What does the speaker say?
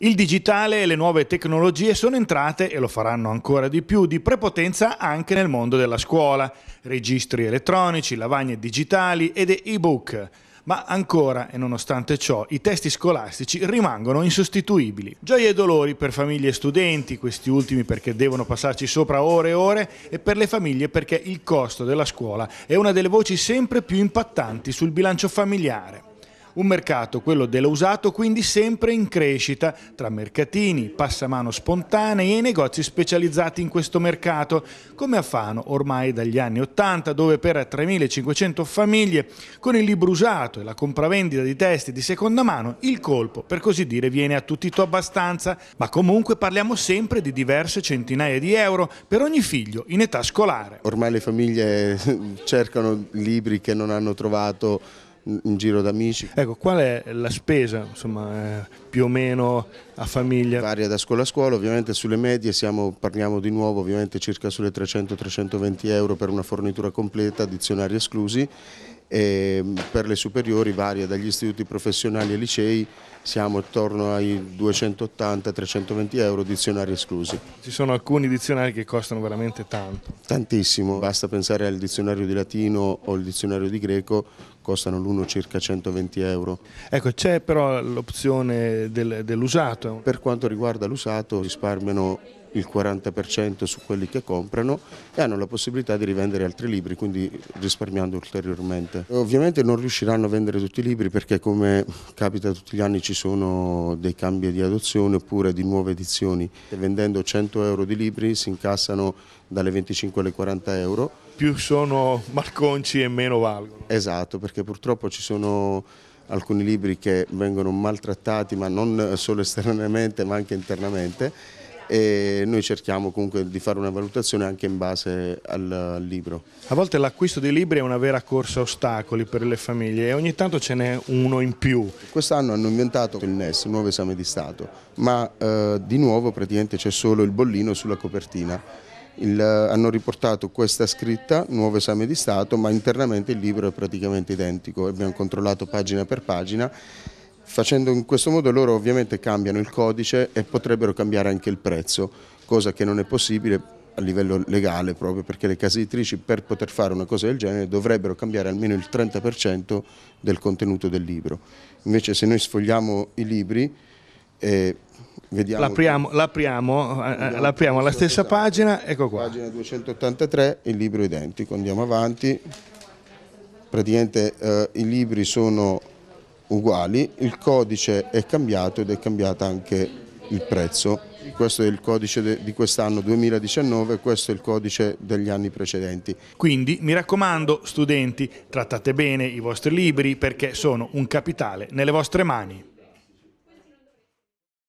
Il digitale e le nuove tecnologie sono entrate, e lo faranno ancora di più, di prepotenza anche nel mondo della scuola. Registri elettronici, lavagne digitali ed e-book. Ma ancora e nonostante ciò i testi scolastici rimangono insostituibili. Gioie e dolori per famiglie e studenti, questi ultimi perché devono passarci sopra ore e ore, e per le famiglie perché il costo della scuola è una delle voci sempre più impattanti sul bilancio familiare. Un mercato, quello dell'usato, quindi sempre in crescita, tra mercatini, passamano spontanei e negozi specializzati in questo mercato, come a Fano ormai dagli anni 80, dove per 3.500 famiglie, con il libro usato e la compravendita di testi di seconda mano, il colpo, per così dire, viene attutito abbastanza, ma comunque parliamo sempre di diverse centinaia di euro per ogni figlio in età scolare. Ormai le famiglie cercano libri che non hanno trovato in giro d'amici. Ecco, qual è la spesa insomma, eh, più o meno a famiglia? Varia da scuola a scuola, ovviamente sulle medie siamo, parliamo di nuovo ovviamente circa sulle 300-320 euro per una fornitura completa, dizionari esclusi e ehm, per le superiori varia dagli istituti professionali e licei siamo attorno ai 280-320 euro dizionari esclusi. Ci sono alcuni dizionari che costano veramente tanto. Tantissimo, basta pensare al dizionario di latino o il dizionario di greco, costano l'uno circa 120 euro. Ecco, c'è però l'opzione dell'usato. Per quanto riguarda l'usato risparmiano il 40% su quelli che comprano e hanno la possibilità di rivendere altri libri, quindi risparmiando ulteriormente. Ovviamente non riusciranno a vendere tutti i libri perché come capita tutti gli anni ci sono dei cambi di adozione oppure di nuove edizioni. vendendo 100 euro di libri si incassano dalle 25 alle 40 euro. Più sono marconci e meno valgono. Esatto, perché purtroppo ci sono alcuni libri che vengono maltrattati ma non solo esternamente ma anche internamente e noi cerchiamo comunque di fare una valutazione anche in base al libro. A volte l'acquisto di libri è una vera corsa a ostacoli per le famiglie e ogni tanto ce n'è uno in più. Quest'anno hanno inventato il NES, il nuovo esame di Stato, ma eh, di nuovo praticamente c'è solo il bollino sulla copertina. Il, hanno riportato questa scritta, nuovo esame di Stato, ma internamente il libro è praticamente identico, abbiamo controllato pagina per pagina Facendo in questo modo loro ovviamente cambiano il codice e potrebbero cambiare anche il prezzo, cosa che non è possibile a livello legale proprio perché le case editrici per poter fare una cosa del genere dovrebbero cambiare almeno il 30% del contenuto del libro. Invece se noi sfogliamo i libri e vediamo... L'apriamo, l'apriamo, eh, eh, l'apriamo alla stessa pagina, ecco qua. Pagina 283, il libro identico, andiamo avanti. Praticamente eh, i libri sono uguali, il codice è cambiato ed è cambiato anche il prezzo. Questo è il codice di quest'anno 2019 e questo è il codice degli anni precedenti. Quindi mi raccomando studenti, trattate bene i vostri libri perché sono un capitale nelle vostre mani.